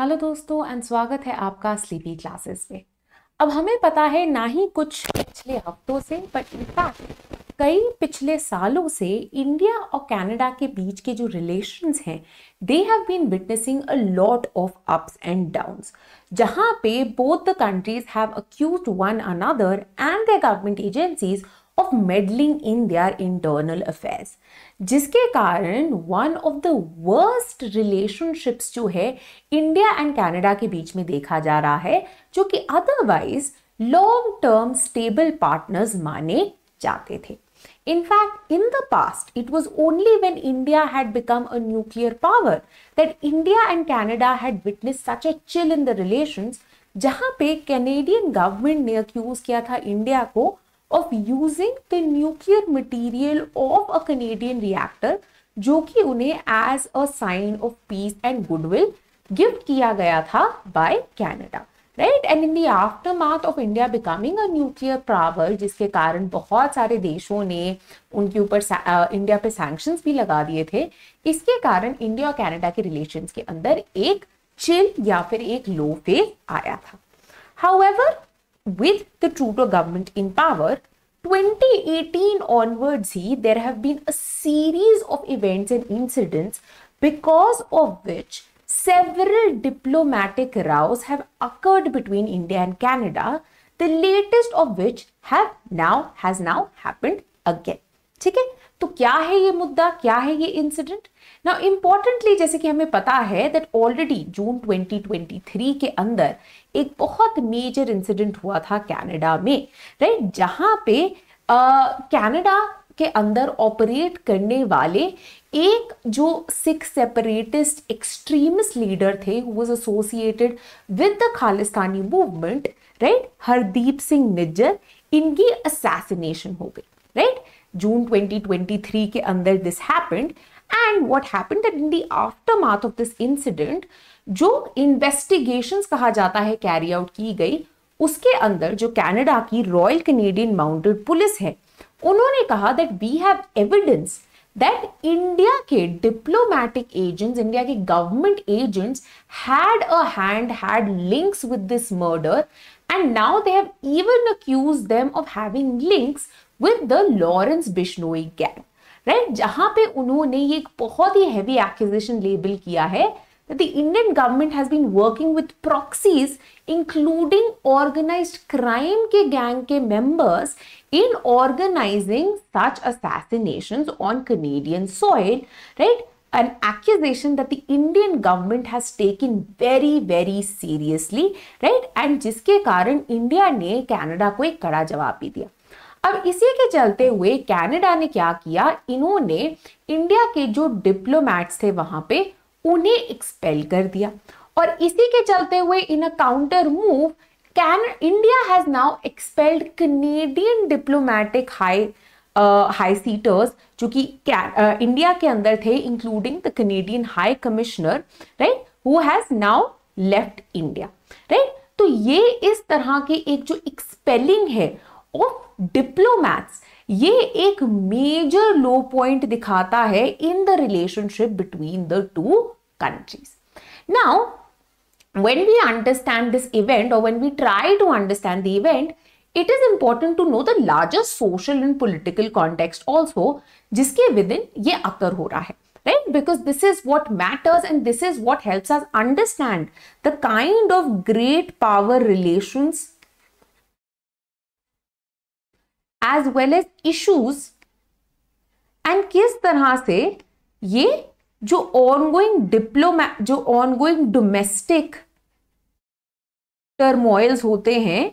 Hello दोस्तों and स्वागत है आपका स्लीपी क्लासेस में अब हमें पता है ना ही कुछ पिछले हफ्तों से बट इनफैक्ट कई पिछले सालों से इंडिया और कनाडा के बीच के जो रिलेशंस हैं they have been witnessing a lot of ups and downs जहां पे both the countries have accuse one another and the government agencies of meddling in their internal affairs जिसके कारण one of the worst relationships जो है India and Canada के बीच में देखा जा रहा है जो कि otherwise long term stable partners माने जाते थे In fact, in the past, it was only when India had become a nuclear power that India and Canada had witnessed such a chill in the relations, जहां पे Canadian government ने accused किया था India को of using the nuclear material of a Canadian reactor जो कि उन्हें as a sign of peace and goodwill gift किया गया था by Canada. Right and in the aftermath of India becoming a nuclear power जिसके कारण बहुत सारे देशों ने उनके ऊपर इंडिया पे सैंक्शन भी लगा दिए थे इसके कारण इंडिया और कनाडा के रिलेशन के अंदर एक चिल या फिर एक लो फेज आया था however with the Trudeau government in power, 2018 onwards, there have been a series of events and incidents because of which several diplomatic rows have occurred between India and Canada, the latest of which have now has now happened again. Okay. तो क्या है ये मुद्दा क्या है ये incident now importantly जैसे कि हमें पता है दैट ऑलरेडी जून 2023 के अंदर एक बहुत मेजर इंसिडेंट हुआ था कनाडा में राइट जहां पे कनाडा के अंदर ऑपरेट करने वाले एक जो सिख सेपरेटिस्ट एक्सट्रीमिस्ट लीडर थे who was associated with the Khalistani movement right Hardeep Singh Nijjar इनकी असैसिनेशन हो गई राइट right? June 2023 के अंदर this happened and what happened that in the aftermath of this incident जो इन्वेस्टिगेशंस कहा जाता है कैरी आउट की गई उसके अंदर जो कनाडा की रॉयल कैनेडियन माउंटेड पुलिस है उन्होंने कहा that we have evidence that India के डिप्लोमेटिक एजेंट्स इंडिया के government agents had a hand had links with this murder and now they have even accused them of having links with the Lawrence Bishnoi gang right जहां पे उन्होंने ये एक बहुत ही heavy acquisition label किया है the Indian government has been working with proxies including organise crime के gang के members in organising such assassination on Canadian soil right an accusation that the indian government has taken very very seriously right and jiske karan india ne canada ko ek kada jawab bhi diya अब इसी के चलते हुए Canada ने क्या किया इन्होंने India के जो डिप्लोमैट्स थे वहां पे उन्हें एक्सपेल कर दिया और इसी के चलते हुए in a counter move can India has now expelled Canadian diplomatic high high seaters जो कि इंडिया uh, के अंदर थे including the Canadian high commissioner right who has now left India right तो ये इस तरह की एक जो एक्सपेलिंग है ऑफ डिप्लोमैट्स ये एक मेजर लो पॉइंट दिखाता है in the relationship between the two countries now when we understand this event और when we try to understand the event it is important to know the largest social and political context also जिसके within ये occur हो रहा है right because this is what matters and this is what help understand the kind of great power relations as well as issues and किस तरह से ये जो ऑन गोइंग डिप्लोमै जो ऑन गोइंग डोमेस्टिक टर्मोइल्स होते हैं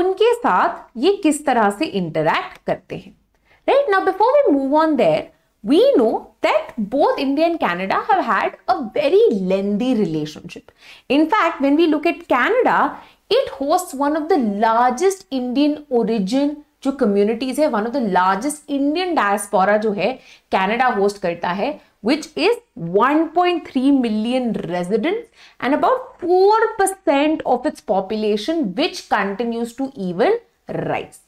उनके साथ ये किस तरह से इंटरैक्ट करते हैं right now before we move on there we know that both India and Canada have had a very lengthy relationship in fact when we look at Canada it host one of the largest Indian origin जो communities है one of the largest Indian diaspora जो है Canada host करता है which is 1.3 million residents and about 4% percent of its population which continues to even rise.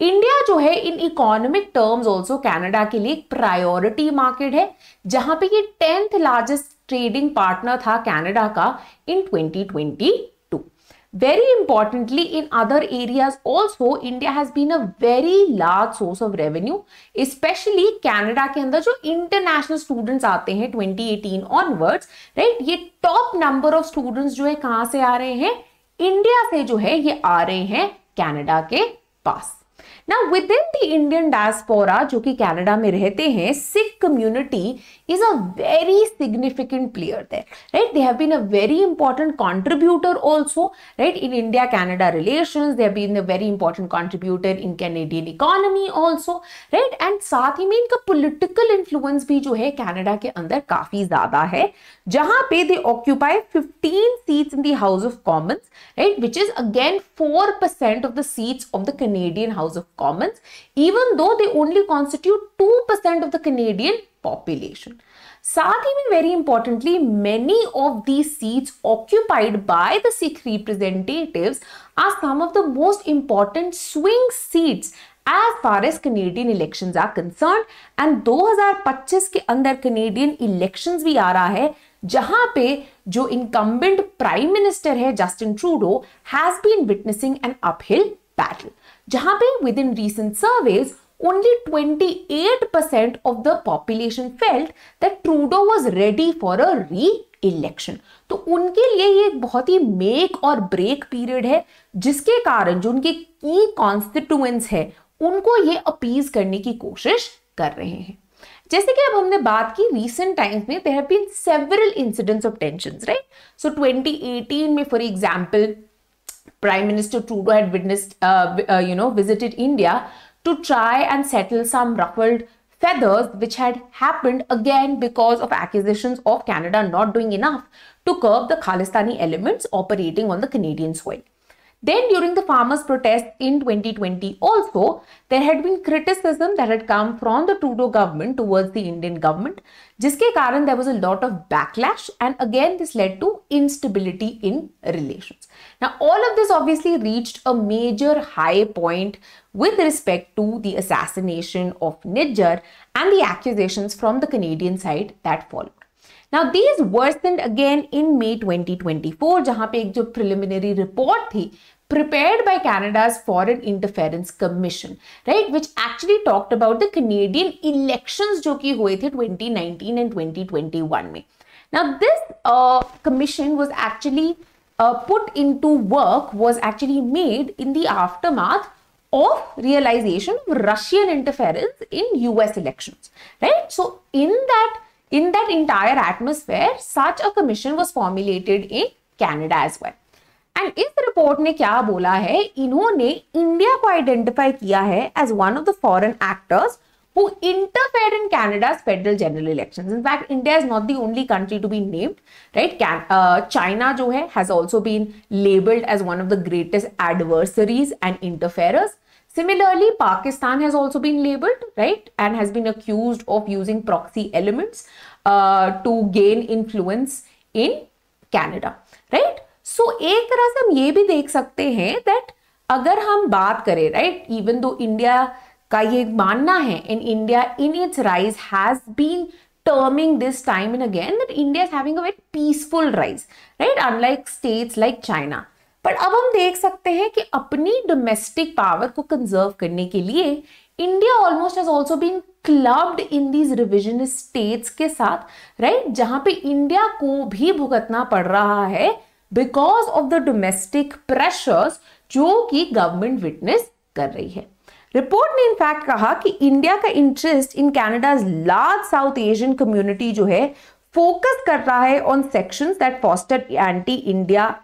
India जो है इन economic terms also Canada के लिए एक प्रायोरिटी मार्केट है जहां पे ये टेंथ लार्जेस्ट ट्रेडिंग पार्टनर था कैनेडा का in 2020 Very importantly, in other areas also, India has been a very large source of revenue, especially Canada के अंदर जो international students आते हैं 2018 onwards, right? ये top number of students जो है कहाँ से आ रहे हैं इंडिया से जो है ये आ रहे हैं कनाडा के पास ना within the Indian diaspora जो कि कैनेडा में रहते हैं Sikh community is a very significant player they right they have been a very important contributor also right in India Canada relation they have been a very important contributor in Canadian economy also right and साथ ही में इनका political influence भी जो है Canada के अंदर काफी ज्यादा है जहां पे they occupy fifteen seats in those of of right which is again four percent of the seats of the Canadian house of commons, even though they only constitute 2% of the Canadian population. साथ ही में very importantly many of the seats occupied by the Sikh representatives are some of the most important swing seats as far as Canadian election are concern and 2025 के अंदर Canadian election भी आ रहा है जहां पे जो इनकम्बेंट प्राइम मिनिस्टर है Justin Trudeau has been witnessing an uphill battle जहां पे within recent surveys eight percent of the population felt that Trudeau was ready for a reelection तो उनके लिए ये एक बहुत ही मेक और ब्रेक पीरियड है जिसके कारण जो उनके की कॉन्स्टिट्यूएंट्स है उनको ये अपीज करने की कोशिश कर रहे हैं जैसे कि अब हमने बात की रीसेंट टाइम्स में there been several incidents of tension right so 2018 में for example Prime Minister Trudeau had witnessed, uh, uh, you know, visited India to try and settle some ruffled feathers which had happened again because of accusations of Canada not doing enough to curb the Khalistani elements operating on the Canadian soil. Then during the farmers protest in 2020 also, there had been criticism that had come from the Trudeau government towards the Indian government. Jiske karan there was a lot of backlash and again this led to instability in relations. Now all of this obviously reached a major high point with respect to the assassination of Nijjar and the accusations from the Canadian side that followed. Now these worsened again in May 2024 जहां पे एक जो preliminary report थी prepared by Canada's Foreign Interference Commission, right, which actually talked about the Canadian elections which कि हुए 2019 and 2021 Now this uh, commission was actually uh, put into work was actually made in the aftermath of realization of Russian interference in US elections, right? So in that in that entire atmosphere, such a commission was formulated in Canada as well. And इस report ने क्या बोला है इन्होंने India को identify किया है as one of the foreign actors who interfere in Canada's federal general election in fact India is not the only country to be named right China जो है has also been labelled as one of the greatest adversaries and interfere similarly pakistan has also been labeled right and has been accused of using proxy elements uh, to gain influence in canada right एक तरह से हम ये भी देख सकते हैं that अगर हम बात करें राइट इवन दो इंडिया का ये मानना है in India in its rise has been terming this time and again that India is having a very peaceful rise right unlike states like China पर अब हम देख सकते हैं कि अपनी डोमेस्टिक पावर को कंजर्व करने के लिए India almost has also been clubbed in these revision states के साथ राइट right? जहां पे इंडिया को भी भुगतना पड़ रहा है because of the domestic pressures जो कि गवर्नमेंट विटनेस कर रही है रिपोर्ट ने इनफैक्ट कहा कि इंडिया का interest in Canada's large South Asian community जो है फोकस कर रहा है on section that foster anti India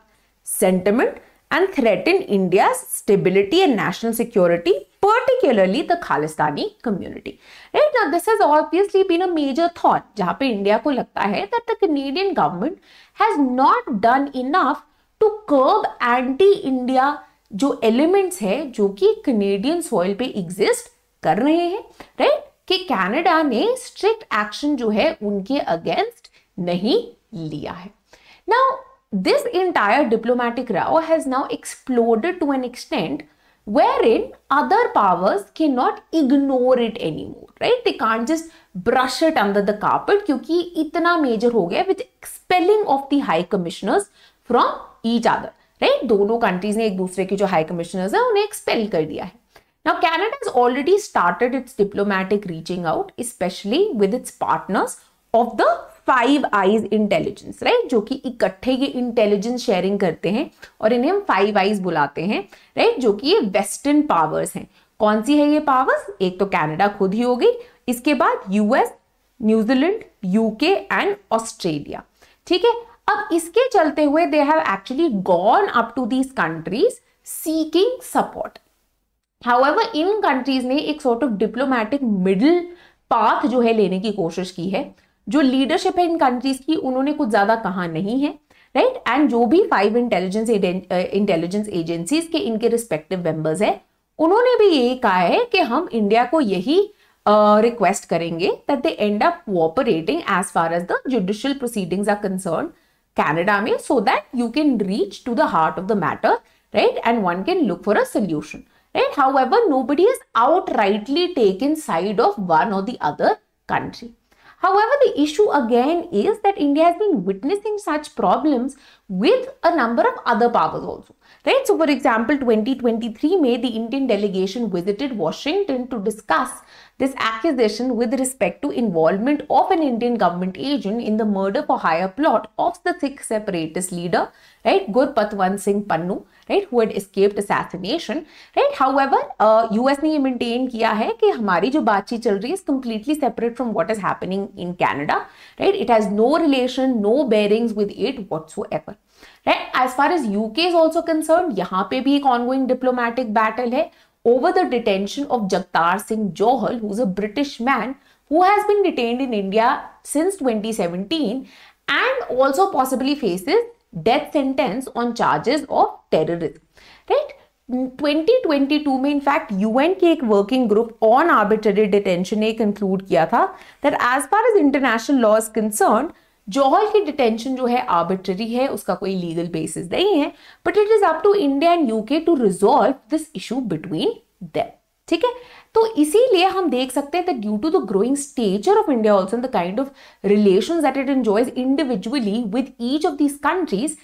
sentiment and threat in India stability and national security particularly the Khalistani community. Right now, this has obviously been a major thorn, जहाँ पे India को लगता है that the Canadian government has not done enough to curb anti-India जो elements है जो कि Canadian soil पे exist कर रहे हैं, right? कि कनाडा ने स्ट्रिक्ट एक्शन जो है उनके अगेंस्ट नहीं लिया है now this entire diplomatic row has now exploded to an extent wherein other powers cannot ignore it anymore, right? They can't just brush it under the carpet kyunki itna major ho gaya with expelling of the high commissioners from each other, right? dono countries ne ek dusre ke jo high commissioners hai unhe expel kar diya hai Now, Canada has already started its diplomatic reaching out, especially with its partners of the Five Eyes intelligence right जो कि इकट्ठे ये intelligence sharing करते हैं और इन्हें हम five I's बुलाते हैं राइट जो कि ये वेस्टर्न पावर्स हैं कौन सी है ये पावर्स एक तो कैनेडा खुद ही हो गई इसके बाद US New Zealand UK and Australia ठीक है अब इसके चलते हुए they have actually gone up to these countries seeking support however in countries ने एक sort of diplomatic middle path जो है लेने की कोशिश की है जो लीडरशिप है इन कंट्रीज की उन्होंने कुछ ज़्यादा कहा नहीं है राइट right? एंड जो भी फाइव इंटेलिजेंस इंटेलिजेंस एजेंसीज के इनके रिस्पेक्टिव मेंबर्स हैं उन्होंने भी यही कहा है कि हम इंडिया को यही रिक्वेस्ट uh, करेंगे that they end up cooperating as far as the judicial proceedings are concern Canada में so that you can reach to the heart of the matter right and one can look for a solution right however nobody is out rightly taken side of one और the other country However, the issue again is that India has been witnessing such problems with a number of other powers also. Right? So, for example, 2023 May, the Indian delegation visited Washington to discuss this accusation with respect to involvement of an Indian government agent in the murder for hire plot of the Sikh separatist leader, right, Gurpatwan Singh Pannu, right, who had escaped assassination, right. However, uh, US ने ये maintain किया है कि हमारी जो बातचीत चल रही है is completely separate from what is happening in Canada, right. It has no relation, no bearings with it whatsoever right? As far as UK is also concerned, यहाँ पे भी ongoing diplomatic battle है over the detention of Jagtar Singh Johal, who's a British man who has been detained in India since 2017 and also possibly faces death sentence on charges of terrorism, right? 2022 in fact, UN, की एक working group on arbitrary detention ने conclude किया था that as far as international Johal की detention जो है arbitrary है उसका कोई लीगल बेसिस नहीं है but it is up to India and UK to resolve this issue between them ठीक है तो इसीलिए हम देख सकते हैं due to the growing stature of India also the kind of relation that it enjoys individually with each of these countries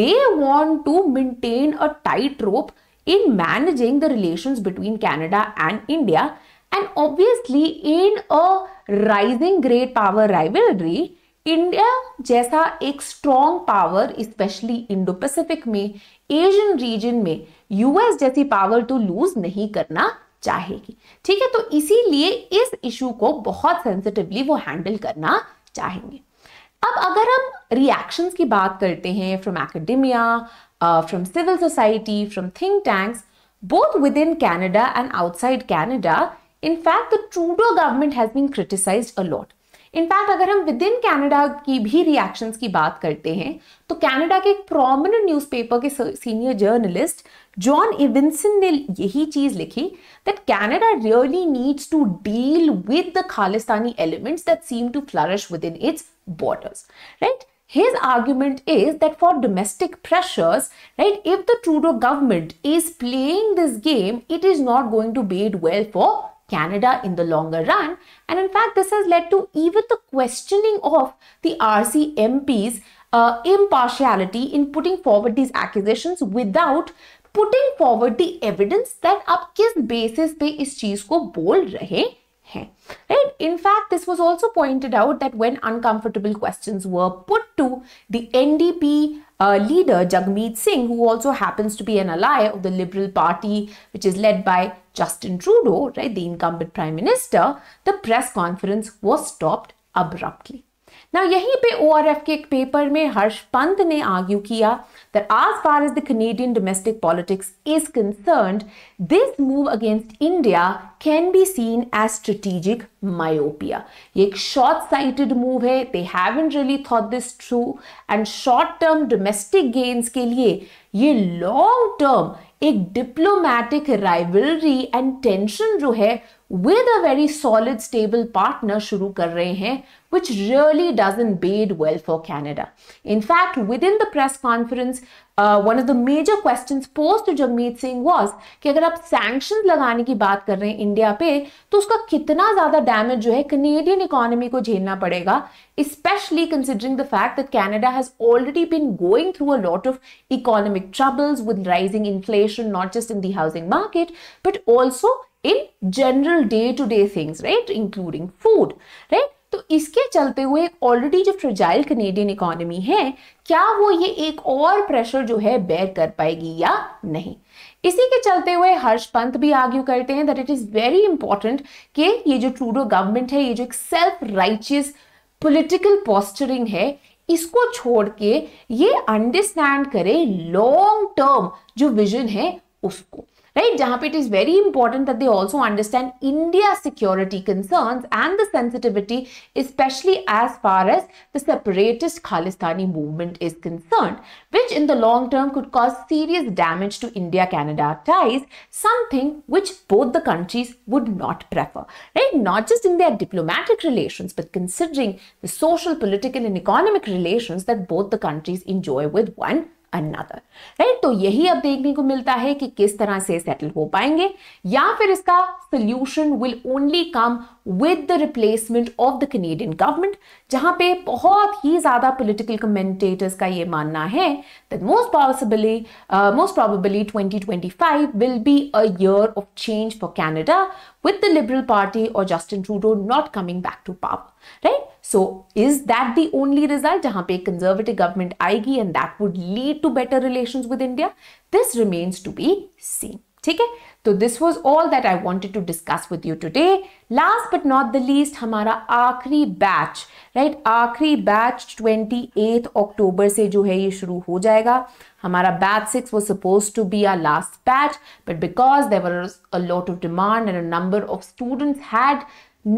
they want to maintain a tight rope in managing the relation between Canada and India and obviously in a rising great power rivalry India जैसा एक strong power specially Indo Pacific में Asian region में US जैसी power तो lose नहीं करना चाहेगी ठीक है तो इसीलिए इस इशू को बहुत सेंसिटिवली वो हैंडल करना चाहेंगे अब अगर हम रिएक्शंस की बात करते हैं from academia from civil society from think tanks both within Canada and outside Canada in fact the Trudeau government has been criticise a lot in fact अगर हम विद इन कैनेडा की भी रिएक्शंस की बात करते हैं तो कैनेडा के एक प्रोमिनेंट न्यूज़पेपर के सीनियर जर्नलिस्ट जॉन इविंसन ने यही चीज़ लिखी that Canada really needs to deal with the Khalistani elements that seem to flourish within its borders right his argument is that for domestic pressures right if the trudeau government is playing this game it is not going to bode well for Canada in the longer run. And in fact, this has led to even the questioning of the RCMP's uh, impartiality in putting forward these accusations without putting forward the evidence that up kis basis they is cheez ko bol rahe Right? In fact, this was also pointed out that when uncomfortable questions were put to the NDP uh, leader Jagmeet Singh, who also happens to be an ally of the Liberal Party, which is led by Justin Trudeau, right, the incumbent prime minister, the press conference was stopped abruptly. Now, यहीं पे ORF के एक paper में हर्ष पंत ने argue किया that as far as the Canadian domestic politics is concerned, this move against India can be seen as strategic myopia. ये एक short-sighted move है. They haven't really thought this through. And short-term domestic gains के लिए ये long-term एक diplomatic rivalry and tension जो है with a very solid stable partner शुरू कर रहे हैं which really doesn't bode well for Canada. In fact, within the press conference, uh, one of the major questions posed to Jagmeet Singh was कि अगर sanctions लगाने की बात कर रहे हैं इंडिया पे तो उसका कितना ज़्यादा damage to the Canadian economy को झेलना especially considering the fact that Canada has already been going through a lot of economic troubles with rising inflation not just in the housing market but also in general day-to-day -day things right including food right तो इसके चलते हुए already जो fragile Canadian economy है क्या वो ये एक और प्रेशर जो है बेयर कर पाएगी या नहीं इसी के चलते हुए हर्ष पंत भी आर्ग्यू करते हैं that it is very important कि ये जो ट्रूडो गवर्नमेंट है ये जो एक सेल्फ राइचियस पोलिटिकल पॉस्टरिंग है इसको छोड़ के ये अंडरस्टैंड करे लॉन्ग टर्म जो विजन है उसको Right, Jahan it is very important that they also understand India's security concerns and the sensitivity, especially as far as the separatist Khalistani movement is concerned, which in the long term could cause serious damage to India-Canada ties, something which both the countries would not prefer. Right, not just in their diplomatic relations, but considering the social, political and economic relations that both the countries enjoy with one another right तो यही अब देखने को मिलता है कि किस तरह से सेटल हो पाएंगे या फिर इसका solution will only come with the replacement of the Canadian government जहां पे बहुत ही ज्यादा पॉलिटिकल कमेंटेटर्स का ये मानना है that most possibly most probably 2025 will be a year of change for Canada with the Liberal Party और Justin Trudeau not coming back to power right So is that the only result jahan pe conservative government aegi and that would lead to better relations with India? This remains to be seen. ठीक है तो this was all that I wanted to discuss with you today last but not the least हमारा आखिरी batch right आखिरी batch twenty eighth October से जो है ये शुरू हो जाएगा हमारा batch six was suppose to be our last batch but because there were a lot of demand and a number of students had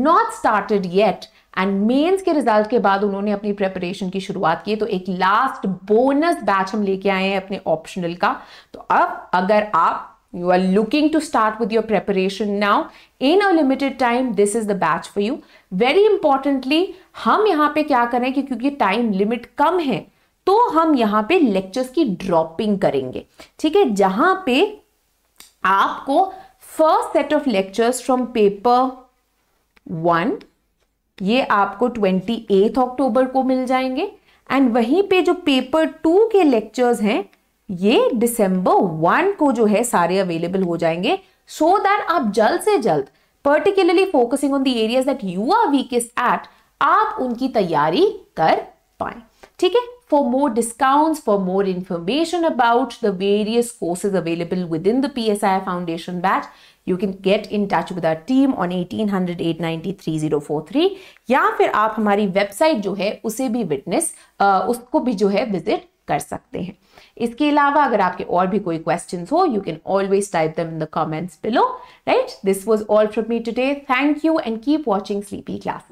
not started yet and mains के result के बाद उन्होंने अपनी प्रेपरेशन की शुरुआत की तो एक लास्ट बोनस बैच हम लेके आए हैं अपने ऑप्शनल का तो अब अगर आप you are looking to start with your preparation now in a limited time this is the batch for you very importantly हम यहाँ पे क्या करें कि क्योंकि टाइम लिमिट कम है तो हम यहाँ पे लेक्चर्स की ड्रॉपिंग करेंगे ठीक है जहां पे आपको first set of lectures from paper one ये आपको ट्वेंटी एथ अक्टूबर को मिल जाएंगे एंड वहीं पे जो पेपर टू के लेक्चर्स हैं ये दिसंबर वन को जो है सारे अवेलेबल हो जाएंगे सो so दैट आप जल्द से जल्द particularly focusing on the areas that you are weakest at आप उनकी तैयारी कर पाए ठीक है for more discounts, for more information about the various courses available within the PSI Foundation batch, you can get in touch with our team on eighteen hundred eight ninety three zero four three या फिर आप हमारी website जो है उसे भी witness उसको भी जो है विजिट कर सकते हैं इसके अलावा अगर आपके और भी कोई क्वेश्चंस हो you can always type them in the comments below right this was all from me today thank you and keep watching Sleepy classes